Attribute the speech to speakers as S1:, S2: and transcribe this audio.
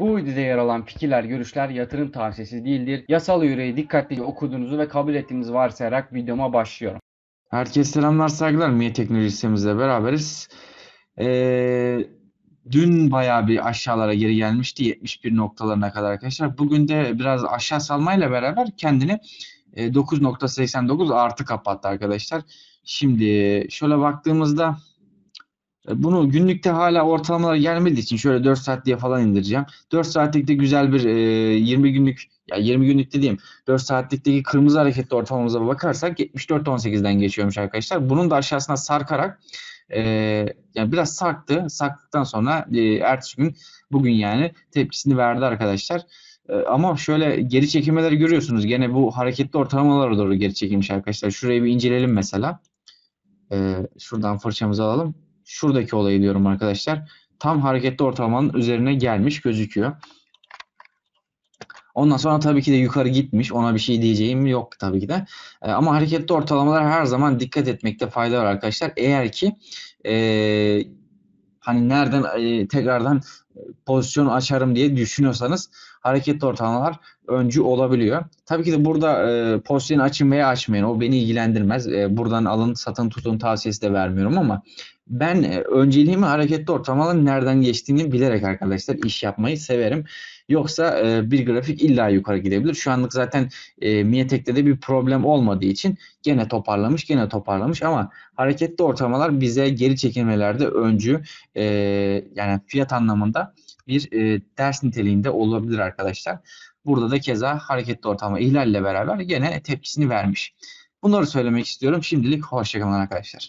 S1: Bu videoda yer alan fikirler, görüşler yatırım tavsiyesi değildir. Yasal yüreği dikkatlice okuduğunuzu ve kabul ettiğinizi varsayarak videoma başlıyorum.
S2: Herkese selamlar, saygılar. Miye Teknolojisi'mizle beraberiz. Ee, dün bayağı bir aşağılara geri gelmişti. 71 noktalarına kadar arkadaşlar. Bugün de biraz aşağı salmayla beraber kendini 9.89 e, artı kapattı arkadaşlar. Şimdi şöyle baktığımızda bunu günlükte hala ortalamalar gelmediği için şöyle 4 saat diye falan indireceğim. 4 saatlikte güzel bir 20 e, günlük ya 20 günlük dediğim 4 saatlikteki kırmızı hareketli ortalamamıza bakarsak 74-18'den geçiyormuş arkadaşlar. Bunun da aşağısına sarkarak e, yani biraz sarktı. Sarktıktan sonra e, ertesi gün bugün yani tepkisini verdi arkadaşlar. E, ama şöyle geri çekilmeleri görüyorsunuz. Gene bu hareketli ortalamalara doğru geri çekilmiş arkadaşlar. Şurayı bir inceleyelim mesela. E, şuradan fırçamızı alalım şuradaki olayı diyorum arkadaşlar. Tam hareketli ortalamanın üzerine gelmiş gözüküyor. Ondan sonra tabii ki de yukarı gitmiş. Ona bir şey diyeceğim yok tabii ki de. E, ama hareketli ortalamalar her zaman dikkat etmekte fayda var arkadaşlar. Eğer ki e, hani nereden e, tekrardan pozisyon açarım diye düşünüyorsanız hareketli ortamlar öncü olabiliyor. Tabii ki de burada e, pozisyon açın veya açmayın o beni ilgilendirmez. E, buradan alın satın tutun tavsiyesi de vermiyorum ama ben e, önceliğimi hareketli ortalamaların nereden geçtiğini bilerek arkadaşlar iş yapmayı severim. Yoksa e, bir grafik illa yukarı gidebilir. Şu anlık zaten e, Miyetek'te de bir problem olmadığı için gene toparlamış gene toparlamış ama hareketli ortalamalar bize geri çekilmelerde öncü e, yani fiyat anlamında bir e, ders niteliğinde olabilir arkadaşlar. Burada da keza hareketli ortama ihlalle beraber gene tepkisini vermiş. Bunları söylemek istiyorum. Şimdilik hoşçakalın arkadaşlar.